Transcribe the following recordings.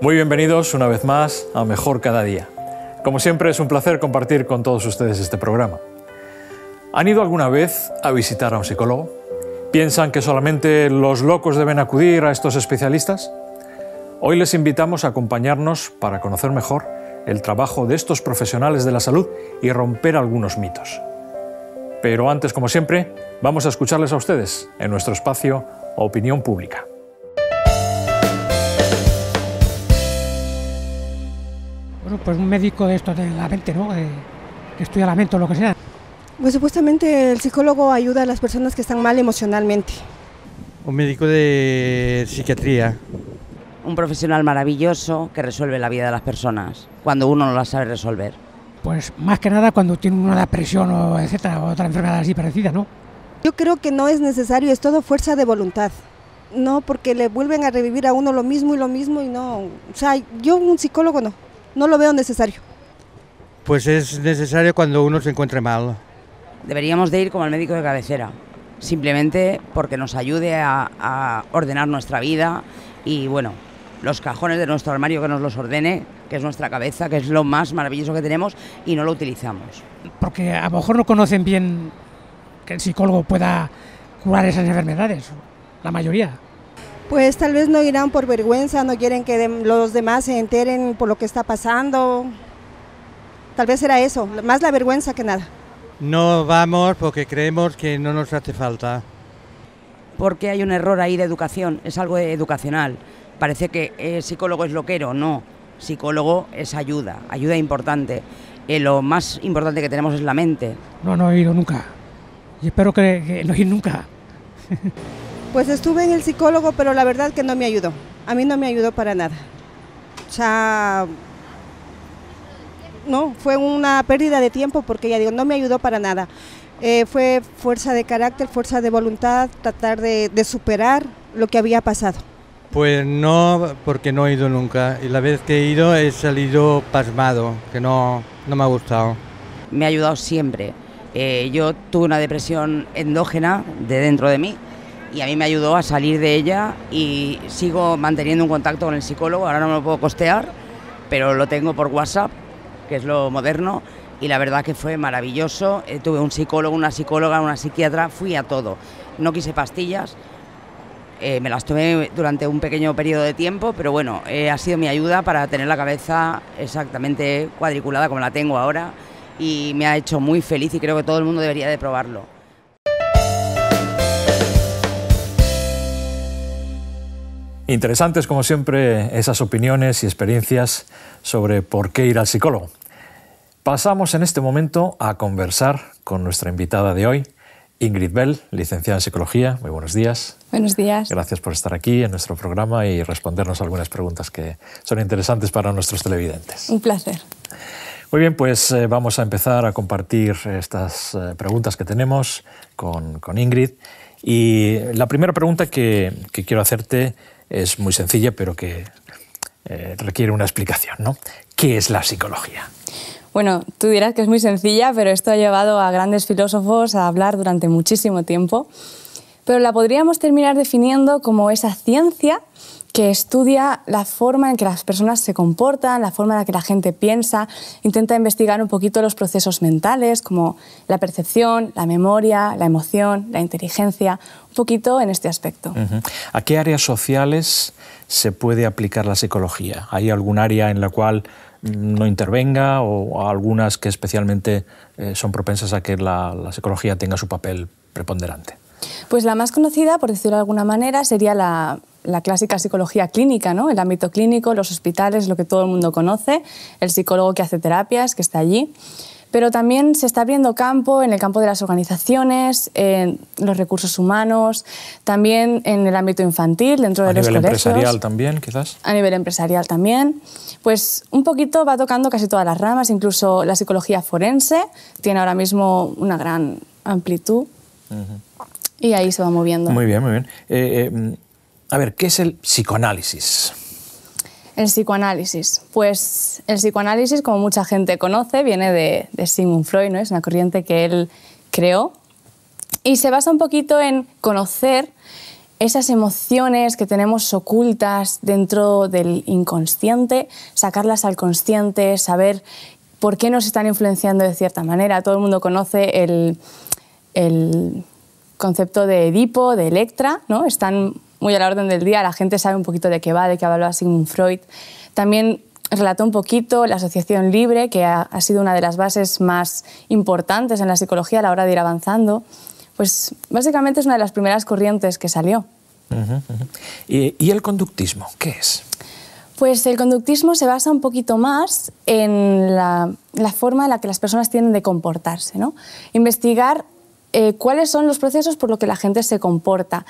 Muy bienvenidos una vez más a Mejor Cada Día. Como siempre es un placer compartir con todos ustedes este programa. ¿Han ido alguna vez a visitar a un psicólogo? ¿Piensan que solamente los locos deben acudir a estos especialistas? Hoy les invitamos a acompañarnos para conocer mejor el trabajo de estos profesionales de la salud y romper algunos mitos. Pero antes, como siempre, vamos a escucharles a ustedes en nuestro espacio Opinión Pública. pues un médico de esto de la mente, ¿no? que estudia la mente o lo que sea. Pues supuestamente el psicólogo ayuda a las personas que están mal emocionalmente. Un médico de psiquiatría. Un profesional maravilloso que resuelve la vida de las personas cuando uno no la sabe resolver. Pues más que nada cuando tiene una depresión o etcétera, o otra enfermedad así parecida, ¿no? Yo creo que no es necesario, es todo fuerza de voluntad. No, porque le vuelven a revivir a uno lo mismo y lo mismo y no. O sea, yo un psicólogo no. No lo veo necesario. Pues es necesario cuando uno se encuentre mal. Deberíamos de ir como al médico de cabecera, simplemente porque nos ayude a, a ordenar nuestra vida y bueno, los cajones de nuestro armario que nos los ordene, que es nuestra cabeza, que es lo más maravilloso que tenemos y no lo utilizamos. Porque a lo mejor no conocen bien que el psicólogo pueda curar esas enfermedades, la mayoría. Pues tal vez no irán por vergüenza, no quieren que los demás se enteren por lo que está pasando. Tal vez era eso, más la vergüenza que nada. No vamos porque creemos que no nos hace falta. Porque hay un error ahí de educación, es algo educacional. Parece que psicólogo es loquero, no. Psicólogo es ayuda, ayuda importante. Eh, lo más importante que tenemos es la mente. No, no he ido nunca. Y espero que no ir nunca. Pues estuve en el psicólogo, pero la verdad que no me ayudó. A mí no me ayudó para nada. O sea, no, fue una pérdida de tiempo porque ya digo, no me ayudó para nada. Eh, fue fuerza de carácter, fuerza de voluntad, tratar de, superar lo que había pasado. Pues no, porque no he ido nunca. Y la vez que he ido he salido pasmado, que no, no me ha gustado. Me ha ayudado siempre. Eh, yo tuve una depresión endógena de dentro de mí, y a mí me ayudó a salir de ella y sigo manteniendo un contacto con el psicólogo, ahora no me lo puedo costear, pero lo tengo por WhatsApp, que es lo moderno, y la verdad que fue maravilloso. Eh, tuve un psicólogo, una psicóloga, una psiquiatra, fui a todo. No quise pastillas, eh, me las tomé durante un pequeño periodo de tiempo, pero bueno, eh, ha sido mi ayuda para tener la cabeza exactamente cuadriculada como la tengo ahora y me ha hecho muy feliz y creo que todo el mundo debería de probarlo. Interesantes, como siempre, esas opiniones y experiencias sobre por qué ir al psicólogo. Pasamos en este momento a conversar con nuestra invitada de hoy, Ingrid Bell, licenciada en Psicología. Muy buenos días. Buenos días. Gracias por estar aquí en nuestro programa y respondernos algunas preguntas que son interesantes para nuestros televidentes. Un placer. Muy bien, pues eh, vamos a empezar a compartir estas eh, preguntas que tenemos con, Ingrid. Y la primera pregunta que, que quiero hacerte es muy sencilla, pero que eh, requiere una explicación. ¿no? ¿Qué es la psicología? Bueno, tú dirás que es muy sencilla, pero esto ha llevado a grandes filósofos a hablar durante muchísimo tiempo. Pero la podríamos terminar definiendo como esa ciencia que estudia la forma en que las personas se comportan, la forma en la que la gente piensa, intenta investigar un poquito los procesos mentales, como la percepción, la memoria, la emoción, la inteligencia, un poquito en este aspecto. ¿A qué áreas sociales se puede aplicar la psicología? ¿Hay algún área en la cual no intervenga o algunas que especialmente eh, son propensas a que la, la psicología tenga su papel preponderante? Pues la más conocida, por decirlo de alguna manera, sería la la clásica psicología clínica, ¿no? El ámbito clínico, los hospitales, lo que todo el mundo conoce, el psicólogo que hace terapias, que está allí. Pero también se está abriendo campo en el campo de las organizaciones, en los recursos humanos, también en el ámbito infantil, dentro de los colegios. A nivel empresarial también, quizás. A nivel empresarial también. Pues un poquito va tocando casi todas las ramas, incluso la psicología forense tiene ahora mismo una gran amplitud. Y ahí se va moviendo. Muy bien, muy bien. Eh, eh, a ver, ¿qué es el psicoanálisis? El psicoanálisis. Pues el psicoanálisis, como mucha gente conoce, viene de, Sigmund Freud, ¿no? es una corriente que él creó y se basa un poquito en conocer esas emociones que tenemos ocultas dentro del inconsciente, sacarlas al consciente, saber por qué nos están influenciando de cierta manera. Todo el mundo conoce el, el concepto de Edipo, de Electra, ¿no? Están muy a la orden del día, la gente sabe un poquito de qué va, de qué hablaba Sigmund Freud. También relató un poquito la asociación libre, que ha, sido una de las bases más importantes en la psicología a la hora de ir avanzando. Pues básicamente es una de las primeras corrientes que salió. ¿Y, el conductismo? ¿Qué es? Pues el conductismo se basa un poquito más en la, forma en la que las personas tienen de comportarse, ¿no? Investigar eh, cuáles son los procesos por los que la gente se comporta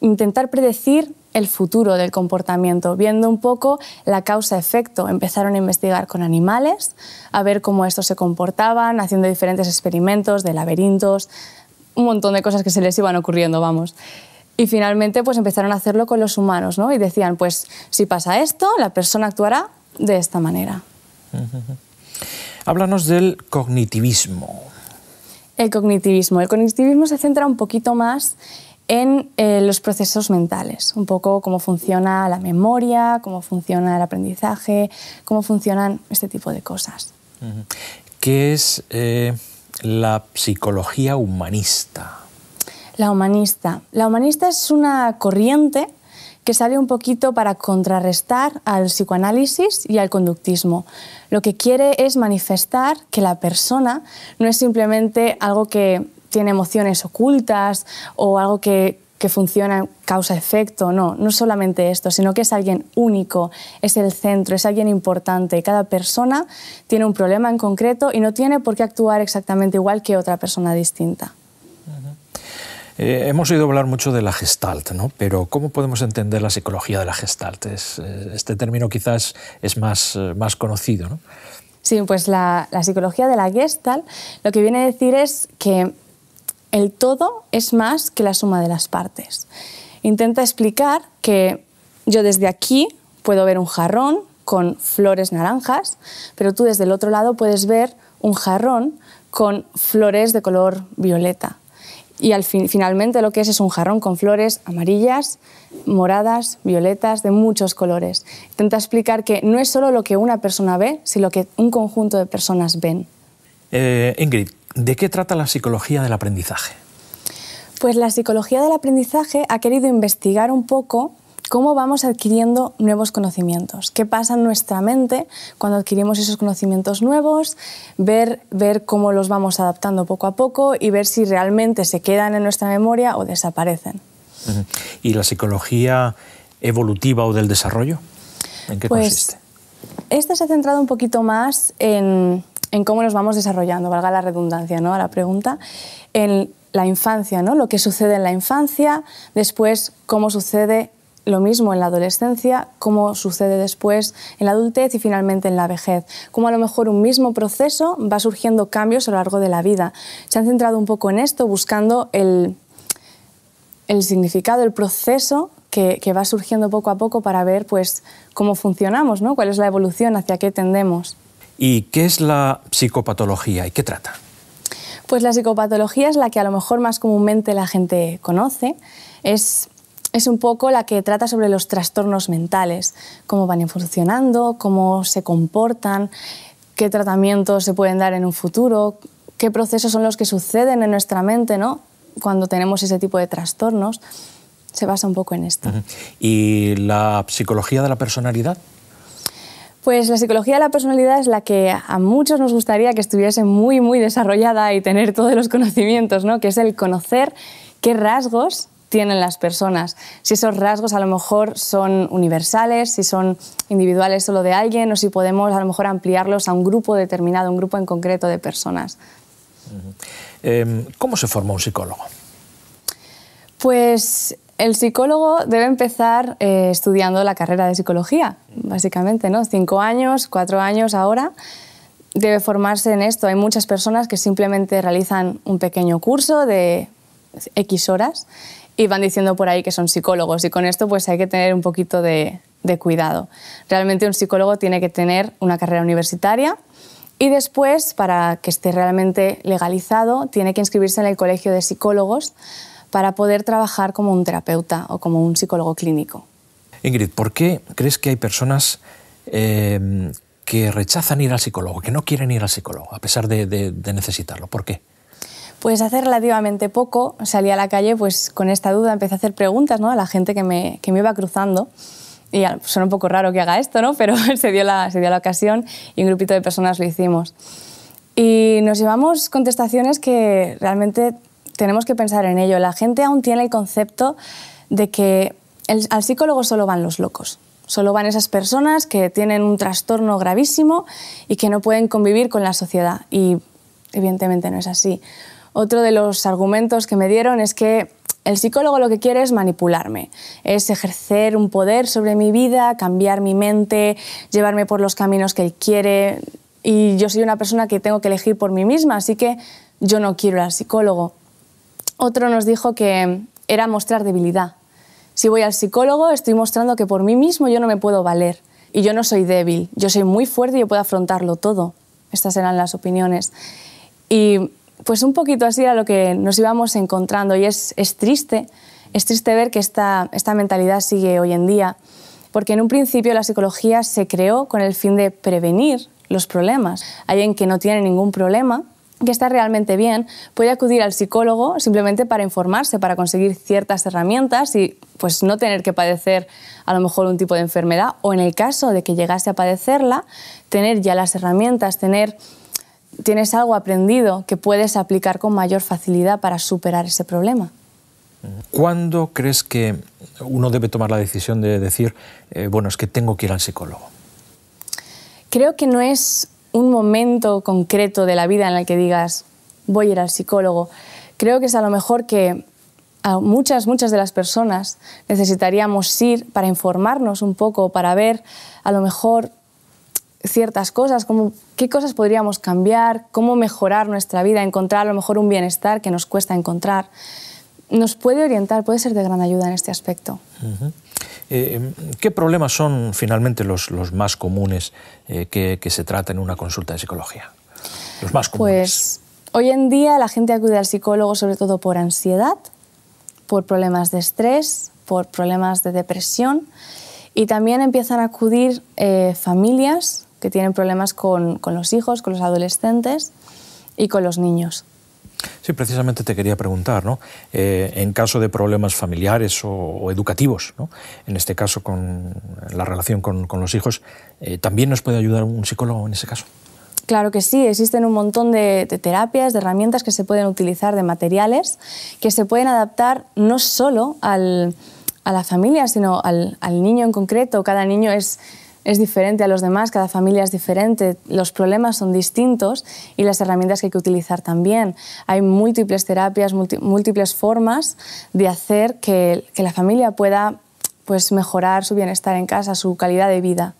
intentar predecir el futuro del comportamiento, viendo un poco la causa-efecto. Empezaron a investigar con animales, a ver cómo estos se comportaban, haciendo diferentes experimentos de laberintos, un montón de cosas que se les iban ocurriendo, vamos. Y finalmente pues empezaron a hacerlo con los humanos, ¿no? Y decían, pues si pasa esto, la persona actuará de esta manera. Háblanos del cognitivismo. El cognitivismo. El cognitivismo se centra un poquito más en eh, los procesos mentales, un poco cómo funciona la memoria, cómo funciona el aprendizaje, cómo funcionan este tipo de cosas. ¿Qué es eh, la psicología humanista? La humanista. La humanista es una corriente que sale un poquito para contrarrestar al psicoanálisis y al conductismo. Lo que quiere es manifestar que la persona no es simplemente algo que tiene emociones ocultas o algo que, que funciona causa-efecto, no, no solamente esto, sino que es alguien único, es el centro, es alguien importante. Cada persona tiene un problema en concreto y no tiene por qué actuar exactamente igual que otra persona distinta. Eh, hemos oído hablar mucho de la gestalt, ¿no? pero ¿cómo podemos entender la psicología de la gestalt? Eh, este término quizás es más, eh, más conocido. ¿no? Sí, pues la psicología de la gestalt lo que viene a decir es que el todo es más que la suma de las partes. Intenta explicar que yo desde aquí puedo ver un jarrón con flores naranjas, pero tú desde el otro lado puedes ver un jarrón con flores de color violeta. Y al finalmente lo que es es un jarrón con flores amarillas, moradas, violetas, de muchos colores. Intenta explicar que no es solo lo que una persona ve, sino lo que un conjunto de personas ven. Eh, Ingrid, ¿De qué trata la psicología del aprendizaje? Pues la psicología del aprendizaje ha querido investigar un poco cómo vamos adquiriendo nuevos conocimientos, qué pasa en nuestra mente cuando adquirimos esos conocimientos nuevos, ver, ver cómo los vamos adaptando poco a poco y ver si realmente se quedan en nuestra memoria o desaparecen. ¿Y la psicología evolutiva o del desarrollo? ¿En qué pues consiste? Esta se ha centrado un poquito más en en cómo nos vamos desarrollando, valga la redundancia ¿no? a la pregunta, en la infancia, ¿no? lo que sucede en la infancia, después cómo sucede lo mismo en la adolescencia, cómo sucede después en la adultez y finalmente en la vejez. Cómo a lo mejor un mismo proceso va surgiendo cambios a lo largo de la vida. Se han centrado un poco en esto, buscando el, significado, el proceso que, va surgiendo poco a poco para ver pues, cómo funcionamos, ¿no? cuál es la evolución, hacia qué tendemos. ¿Y qué es la psicopatología y qué trata? Pues la psicopatología es la que a lo mejor más comúnmente la gente conoce. Es, es un poco la que trata sobre los trastornos mentales, cómo van funcionando, cómo se comportan, qué tratamientos se pueden dar en un futuro, qué procesos son los que suceden en nuestra mente ¿no? cuando tenemos ese tipo de trastornos. Se basa un poco en esto. ¿Y la psicología de la personalidad? Pues la psicología de la personalidad es la que a muchos nos gustaría que estuviese muy, muy desarrollada y tener todos los conocimientos, ¿no? que es el conocer qué rasgos tienen las personas. Si esos rasgos a lo mejor son universales, si son individuales solo de alguien o si podemos a lo mejor ampliarlos a un grupo determinado, un grupo en concreto de personas. Em, ¿Cómo se forma un psicólogo? Pues el psicólogo debe empezar eh, estudiando la carrera de psicología, básicamente, ¿no? Cinco años, cuatro años ahora. Debe formarse en esto. Hay muchas personas que simplemente realizan un pequeño curso de X horas y van diciendo por ahí que son psicólogos y con esto pues hay que tener un poquito de cuidado. Realmente un psicólogo tiene que tener una carrera universitaria y después, para que esté realmente legalizado, tiene que inscribirse en el Colegio de Psicólogos para poder trabajar como un terapeuta o como un psicólogo clínico. Ingrid, ¿por qué crees que hay personas eh, que rechazan ir al psicólogo, que no quieren ir al psicólogo, a pesar de, necesitarlo? ¿Por qué? Pues hace relativamente poco salí a la calle pues con esta duda, empecé a hacer preguntas ¿no? a la gente que me, que me iba cruzando. Y suena un poco raro que haga esto, ¿no? pero se dio, la, se dio la ocasión y un grupito de personas lo hicimos. Y nos llevamos contestaciones que realmente tenemos que pensar en ello. La gente aún tiene el concepto de que el, al psicólogo solo van los locos. Solo van esas personas que tienen un trastorno gravísimo y que no pueden convivir con la sociedad. Y evidentemente no es así. Otro de los argumentos que me dieron es que el psicólogo lo que quiere es manipularme, es ejercer un poder sobre mi vida, cambiar mi mente, llevarme por los caminos que él quiere. Y yo soy una persona que tengo que elegir por mí misma, así que yo no quiero al psicólogo. Otro nos dijo que era mostrar debilidad. Si voy al psicólogo, estoy mostrando que por mí mismo yo no me puedo valer. Y yo no soy débil, yo soy muy fuerte y puedo afrontarlo todo. Estas eran las opiniones. Y pues un poquito así era lo que nos íbamos encontrando. Y es, triste, es triste ver que esta, esta mentalidad sigue hoy en día. Porque en un principio la psicología se creó con el fin de prevenir los problemas. Hay en que no tiene ningún problema que está realmente bien, puede acudir al psicólogo simplemente para informarse, para conseguir ciertas herramientas y pues no tener que padecer a lo mejor un tipo de enfermedad o en el caso de que llegase a padecerla, tener ya las herramientas, tener tienes algo aprendido que puedes aplicar con mayor facilidad para superar ese problema. ¿Cuándo crees que uno debe tomar la decisión de decir, eh, bueno, es que tengo que ir al psicólogo? Creo que no es un momento concreto de la vida en el que digas, voy a ir al psicólogo, creo que es a lo mejor que a muchas, muchas de las personas necesitaríamos ir para informarnos un poco, para ver a lo mejor ciertas cosas, como qué cosas podríamos cambiar, cómo mejorar nuestra vida, encontrar a lo mejor un bienestar que nos cuesta encontrar. Nos puede orientar, puede ser de gran ayuda en este aspecto. Eh, em, ¿Qué problemas son finalmente los, más comunes eh, que, se trata en una consulta de psicología? Los más comunes. Pues hoy en día la gente acude al psicólogo sobre todo por ansiedad, por problemas de estrés, por problemas de depresión y también empiezan a acudir eh, familias que tienen problemas con los hijos, con los adolescentes y con los niños. Sí, precisamente te quería preguntar, ¿no? Eh, en caso de problemas familiares o, educativos, ¿no? en este caso con la relación con, los hijos, eh, ¿también nos puede ayudar un psicólogo en ese caso? Claro que sí, existen un montón de, terapias, de herramientas que se pueden utilizar, de materiales que se pueden adaptar no solo a la familia, sino al niño en concreto. Cada niño es, es diferente a los demás, cada familia es diferente, los problemas son distintos y las herramientas que hay que utilizar también. Hay múltiples terapias, múltiples formas de hacer que, la familia pueda pues, mejorar su bienestar en casa, su calidad de vida.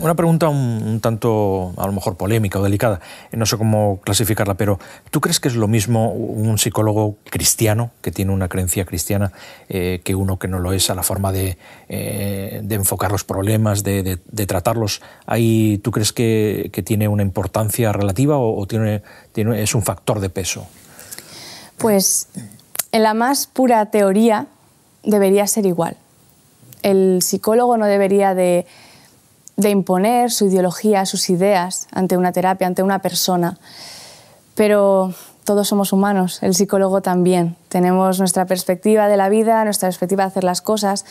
Una pregunta un, tanto, a lo mejor, polémica o delicada. No sé cómo clasificarla, pero ¿tú crees que es lo mismo un psicólogo cristiano, que tiene una creencia cristiana, eh, que uno que no lo es a la forma de, eh, de enfocar los problemas, de, tratarlos? ¿Ahí tú crees que, tiene una importancia relativa o, o tiene, tiene, es un factor de peso? Pues en la más pura teoría debería ser igual. El psicólogo no debería de de imponer su ideología, sus ideas ante una terapia, ante una persona. Pero todos somos humanos, el psicólogo también. Tenemos nuestra perspectiva de la vida, nuestra perspectiva de hacer las cosas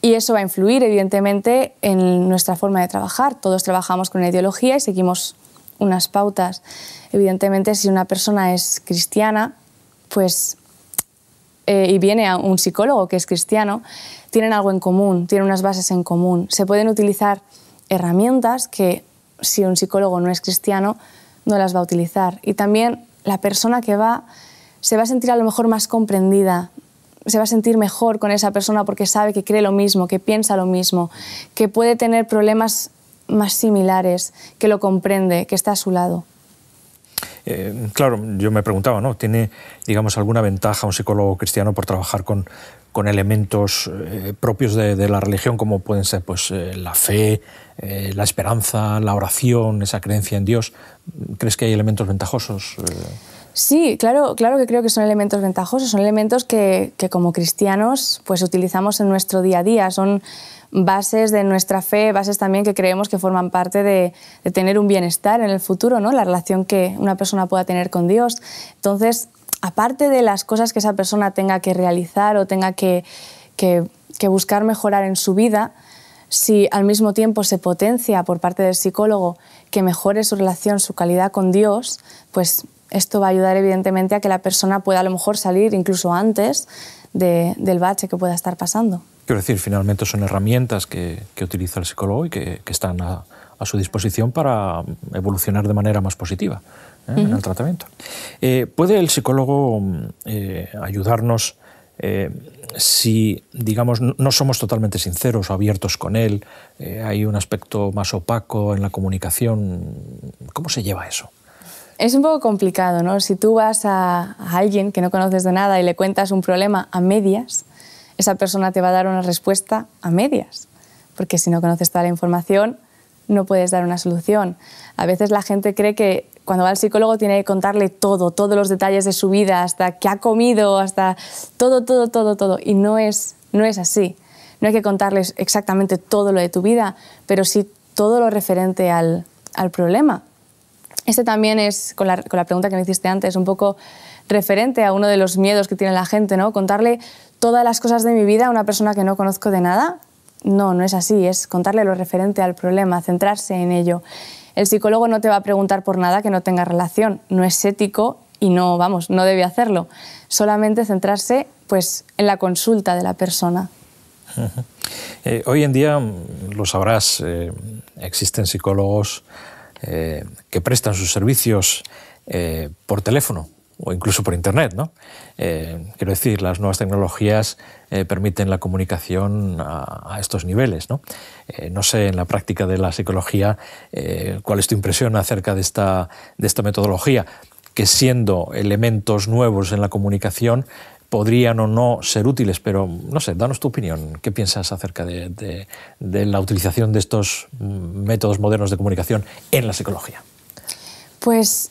y eso va a influir evidentemente en nuestra forma de trabajar. Todos trabajamos con una ideología y seguimos unas pautas. Evidentemente si una persona es cristiana, pues eh, y viene a un psicólogo que es cristiano, tienen algo en común, tienen unas bases en común. Se pueden utilizar herramientas que si un psicólogo no es cristiano, no las va a utilizar. Y también la persona que va se va a sentir a lo mejor más comprendida, se va a sentir mejor con esa persona porque sabe que cree lo mismo, que piensa lo mismo, que puede tener problemas más similares, que lo comprende, que está a su lado. Eh, claro, yo me preguntaba, ¿no? ¿Tiene, digamos, alguna ventaja un psicólogo cristiano por trabajar con, elementos eh, propios de, la religión, como pueden ser pues, eh, la fe, la esperanza, la oración, esa creencia en Dios? ¿Crees que hay elementos ventajosos? Sí, claro, claro que creo que son elementos ventajosos, son elementos que, como cristianos pues utilizamos en nuestro día a día, son bases de nuestra fe, bases también que creemos que forman parte de, tener un bienestar en el futuro, ¿no? la relación que una persona pueda tener con Dios. Entonces, aparte de las cosas que esa persona tenga que realizar o tenga que, que, que buscar mejorar en su vida, si al mismo tiempo se potencia por parte del psicólogo que mejore su relación, su calidad con Dios, pues esto va a ayudar evidentemente a que la persona pueda a lo mejor salir incluso antes del bache que pueda estar pasando. Quiero decir, finalmente son herramientas que, utiliza el psicólogo y que, están a, su disposición para evolucionar de manera más positiva ¿eh? en el tratamiento. Eh, ¿Puede el psicólogo mm, eh, ayudarnos si, digamos, no somos totalmente sinceros o abiertos con él? ¿Hay un aspecto más opaco en la comunicación? ¿Cómo se lleva eso? es un poco complicado, ¿no? Si tú vas a, alguien que no conoces de nada y le cuentas un problema a medias, esa persona te va a dar una respuesta a medias, porque si no conoces toda la información, no puedes dar una solución. A veces la gente cree que cuando va al psicólogo tiene que contarle todo, todos los detalles de su vida, hasta qué ha comido, hasta todo, todo, todo, todo. Y no es, no es así. No hay que contarles exactamente todo lo de tu vida, pero sí todo lo referente al, al problema este también es, con la, pregunta que me hiciste antes, un poco referente a uno de los miedos que tiene la gente, ¿no? Contarle todas las cosas de mi vida a una persona que no conozco de nada. No, no es así, es contarle lo referente al problema, centrarse en ello. El psicólogo no te va a preguntar por nada que no tenga relación, no es ético y no, vamos, no debe hacerlo. Solamente centrarse pues en la consulta de la persona. Eh, hoy en día, mm, lo sabrás, eh, existen psicólogos eh, que prestan sus servicios eh, por teléfono o incluso por Internet. Eh, quiero decir, las nuevas tecnologías permiten la comunicación a, estos niveles. ¿no? sé, en la práctica de la psicología, cuál es tu impresión acerca de esta, de esta metodología, que siendo elementos nuevos en la comunicación, podrían o no ser útiles, pero no sé, danos tu opinión. ¿Qué piensas acerca de, la utilización de estos mm, métodos modernos de comunicación en la psicología? Pues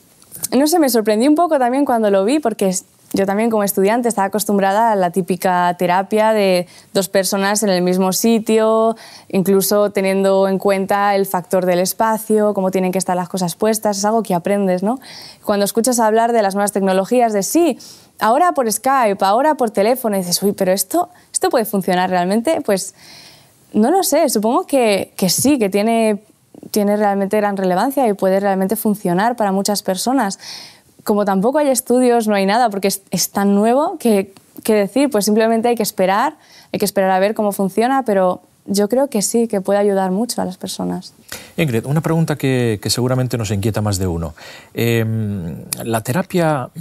no sé, me sorprendí un poco también cuando lo vi, porque yo también como estudiante estaba acostumbrada a la típica terapia de dos personas en el mismo sitio, incluso teniendo en cuenta el factor del espacio, cómo tienen que estar las cosas puestas, es algo que aprendes, ¿no? Cuando escuchas hablar de las nuevas tecnologías, de sí, ahora por Skype, ahora por teléfono, dices, uy, pero esto, esto puede funcionar realmente, pues no lo sé, supongo que, sí, que tiene tiene realmente gran relevancia y puede realmente funcionar para muchas personas como tampoco hay estudios, no hay nada, porque es, tan nuevo que, decir, pues simplemente hay que esperar, hay que esperar a ver cómo funciona, pero yo creo que sí, que puede ayudar mucho a las personas. Ingrid, una pregunta que, seguramente nos inquieta más de uno. Em, la terapia, mm,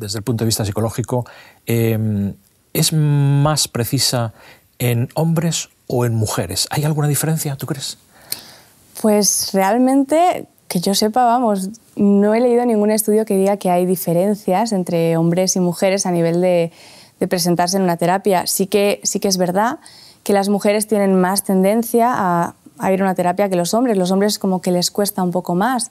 desde el punto de vista psicológico, em, ¿es más precisa en hombres o en mujeres? ¿Hay alguna diferencia, tú crees? Pues realmente, que yo sepa, vamos, no he leído ningún estudio que diga que hay diferencias entre hombres y mujeres a nivel de, presentarse en una terapia. Sí que, sí que es verdad que las mujeres tienen más tendencia a, ir a una terapia que los hombres. Los hombres como que les cuesta un poco más.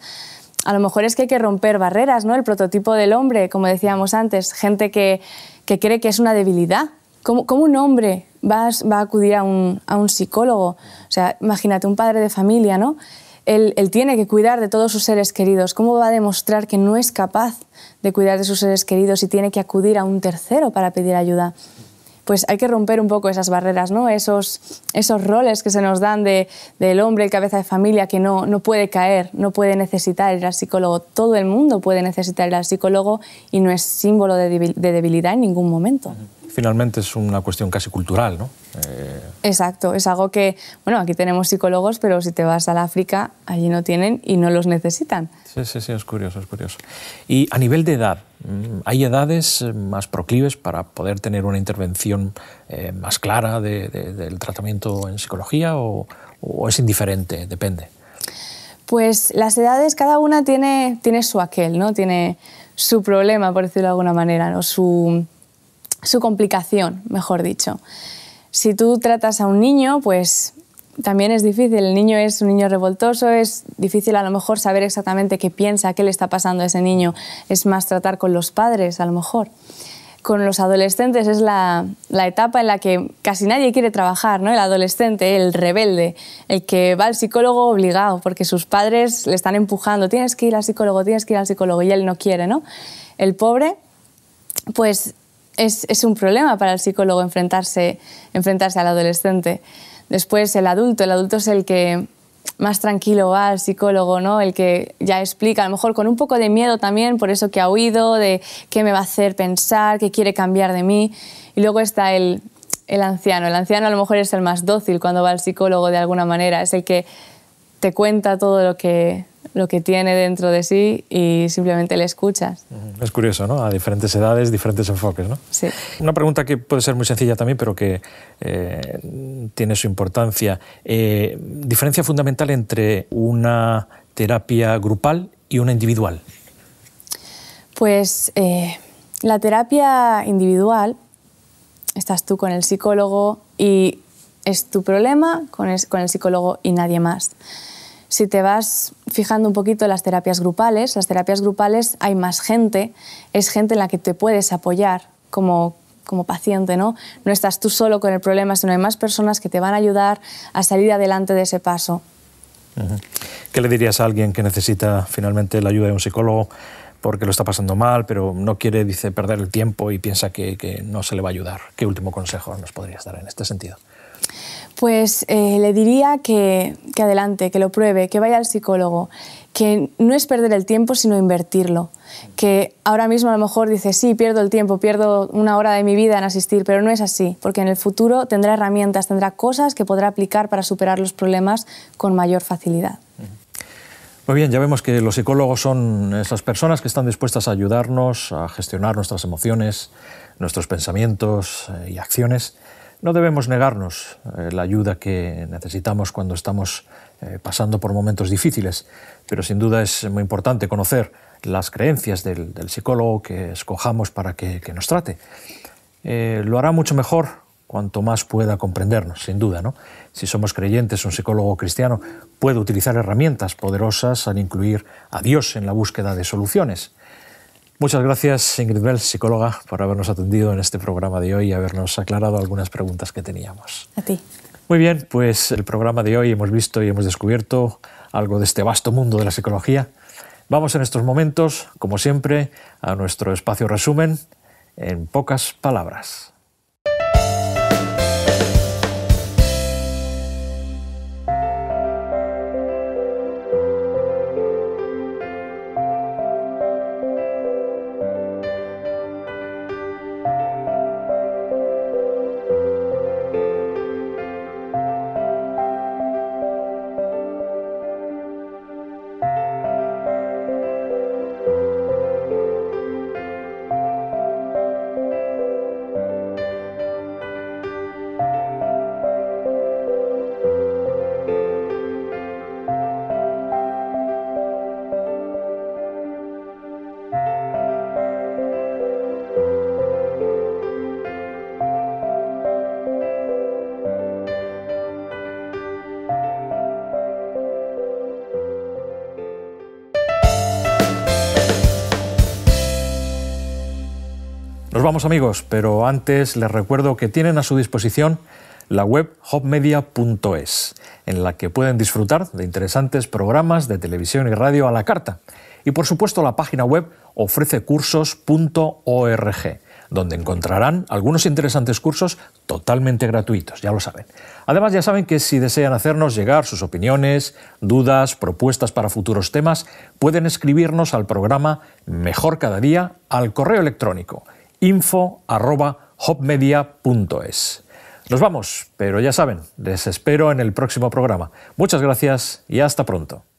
A lo mejor es que hay que romper barreras, ¿no? El prototipo del hombre, como decíamos antes, gente que, cree que es una debilidad. ¿Cómo, cómo un hombre va a, va a acudir a un, a un, psicólogo? O sea, imagínate un padre de familia, ¿no? él, tiene que cuidar de todos sus seres queridos. ¿Cómo va a demostrar que no es capaz de cuidar de sus seres queridos y tiene que acudir a un tercero para pedir ayuda? Pues hay que romper un poco esas barreras, ¿no? esos, roles que se nos dan del hombre, el cabeza de familia, que no, puede caer, no puede necesitar ir al psicólogo. Todo el mundo puede necesitar ir al psicólogo y no es símbolo de debilidad en ningún momento finalmente es una cuestión casi cultural, ¿no? Eh, Exacto, es algo que, bueno, aquí tenemos psicólogos, pero si te vas al África, allí no tienen y no los necesitan. Sí, sí, sí, es curioso, es curioso. Y a nivel de edad, mm, ¿hay edades eh, más proclives para poder tener una intervención eh, más clara del tratamiento en psicología o, es indiferente? Depende. Pues las edades, cada una tiene, tiene su aquel, ¿no? Tiene su problema, por decirlo de alguna manera, ¿no? su su complicación, mejor dicho. Si tú tratas a un niño, pues también es difícil. El niño es un niño revoltoso, es difícil a lo mejor saber exactamente qué piensa, qué le está pasando a ese niño. Es más tratar con los padres, a lo mejor. Con los adolescentes es la, la etapa en la que casi nadie quiere trabajar, ¿no? El adolescente, el rebelde, el que va al psicólogo obligado porque sus padres le están empujando, tienes que ir al psicólogo, tienes que ir al psicólogo y él no quiere, ¿no? El pobre, pues es, un problema para el psicólogo enfrentarse, enfrentarse al adolescente. Después el adulto, el adulto es el que más tranquilo va al psicólogo, ¿no? El que ya explica, a lo mejor con un poco de miedo también, por eso que ha oído de qué me va a hacer pensar, qué quiere cambiar de mí. Y luego está el, el anciano. El anciano a lo mejor es el más dócil cuando va al psicólogo de alguna manera, es el que te cuenta todo lo que, lo que tiene dentro de sí y simplemente le escuchas. Es curioso, ¿no? A diferentes edades, diferentes enfoques, ¿no? Sí. Una pregunta que puede ser muy sencilla también, pero que eh, tiene su importancia. Eh, diferencia fundamental entre una terapia grupal y una individual. Pues eh, la terapia individual, estás tú con el psicólogo y es tu problema con con el psicólogo y nadie más si te vas fijando un poquito en las terapias grupales, las terapias grupales hay más gente, es gente en la que te puedes apoyar como, paciente, ¿no? No estás tú solo con el problema, sino hay más personas que te van a ayudar a salir adelante de ese paso. ¿Qué le dirías a alguien que necesita finalmente la ayuda de un psicólogo porque lo está pasando mal, pero no quiere, dice, perder el tiempo y piensa que, que no se le va a ayudar? ¿Qué último consejo nos podrías dar en este sentido? Pues eh, le diría que, que adelante, que lo pruebe, que vaya al psicólogo, que no es perder el tiempo, sino invertirlo. Que ahora mismo a lo mejor dice, sí, pierdo el tiempo, pierdo una hora de mi vida en asistir, pero no es así, porque en el futuro tendrá herramientas, tendrá cosas que podrá aplicar para superar los problemas con mayor facilidad. Muy bien, ya vemos que los psicólogos son esas personas que están dispuestas a ayudarnos a gestionar nuestras emociones, nuestros pensamientos eh, y acciones. No debemos negarnos eh, la ayuda que necesitamos cuando estamos eh, pasando por momentos difíciles, pero sin duda es muy importante conocer las creencias del, psicólogo que escojamos para que, nos trate. Eh, lo hará mucho mejor cuanto más pueda comprendernos, sin duda. ¿no? Si somos creyentes, un psicólogo cristiano puede utilizar herramientas poderosas al incluir a Dios en la búsqueda de soluciones. Muchas gracias, Ingrid Bell, psicóloga, por habernos atendido en este programa de hoy y habernos aclarado algunas preguntas que teníamos. A ti. Muy bien, pues el programa de hoy hemos visto y hemos descubierto algo de este vasto mundo de la psicología. Vamos en estos momentos, como siempre, a nuestro espacio resumen en pocas palabras. Pues vamos amigos, pero antes les recuerdo que tienen a su disposición la web hopmedia.es, en la que pueden disfrutar de interesantes programas de televisión y radio a la carta. Y por supuesto la página web ofrececursos.org, donde encontrarán algunos interesantes cursos totalmente gratuitos, ya lo saben. Además ya saben que si desean hacernos llegar sus opiniones, dudas, propuestas para futuros temas, pueden escribirnos al programa Mejor cada día al correo electrónico info.hopmedia.es. Nos vamos, pero ya saben, les espero en el próximo programa. Muchas gracias y hasta pronto.